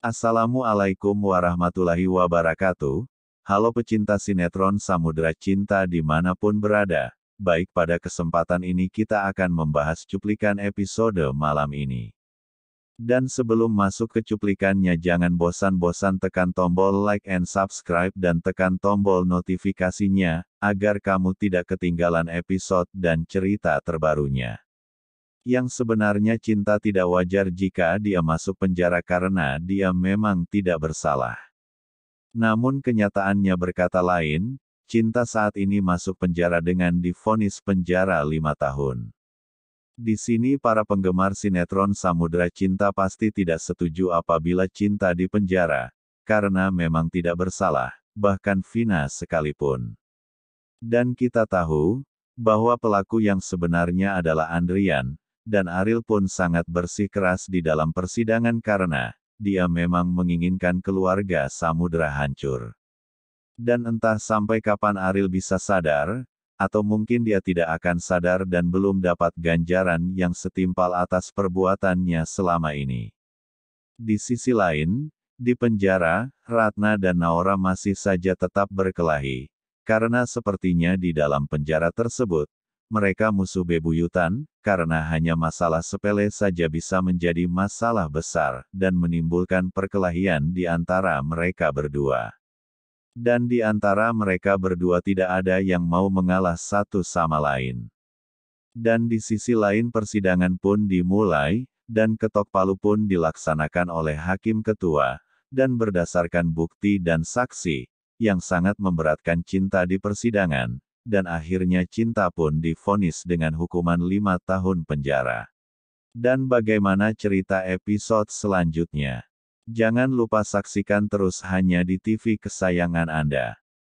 Assalamualaikum warahmatullahi wabarakatuh. Halo pecinta sinetron Samudra Cinta dimanapun berada. Baik pada kesempatan ini kita akan membahas cuplikan episode malam ini. Dan sebelum masuk ke cuplikannya jangan bosan-bosan tekan tombol like and subscribe dan tekan tombol notifikasinya, agar kamu tidak ketinggalan episode dan cerita terbarunya. Yang sebenarnya cinta tidak wajar jika dia masuk penjara karena dia memang tidak bersalah. Namun kenyataannya berkata lain, cinta saat ini masuk penjara dengan difonis penjara lima tahun. Di sini para penggemar sinetron Samudra Cinta pasti tidak setuju apabila cinta di penjara, karena memang tidak bersalah, bahkan Vina sekalipun. Dan kita tahu, bahwa pelaku yang sebenarnya adalah Andrian, dan Aril pun sangat bersikeras di dalam persidangan karena dia memang menginginkan keluarga Samudra hancur. Dan entah sampai kapan Aril bisa sadar, atau mungkin dia tidak akan sadar dan belum dapat ganjaran yang setimpal atas perbuatannya selama ini. Di sisi lain, di penjara, Ratna dan Naora masih saja tetap berkelahi, karena sepertinya di dalam penjara tersebut, mereka musuh bebuyutan, karena hanya masalah sepele saja bisa menjadi masalah besar dan menimbulkan perkelahian di antara mereka berdua. Dan di antara mereka berdua tidak ada yang mau mengalah satu sama lain. Dan di sisi lain persidangan pun dimulai, dan ketok palu pun dilaksanakan oleh hakim ketua, dan berdasarkan bukti dan saksi, yang sangat memberatkan cinta di persidangan, dan akhirnya Cinta pun difonis dengan hukuman lima tahun penjara. Dan bagaimana cerita episode selanjutnya? Jangan lupa saksikan terus hanya di TV kesayangan Anda.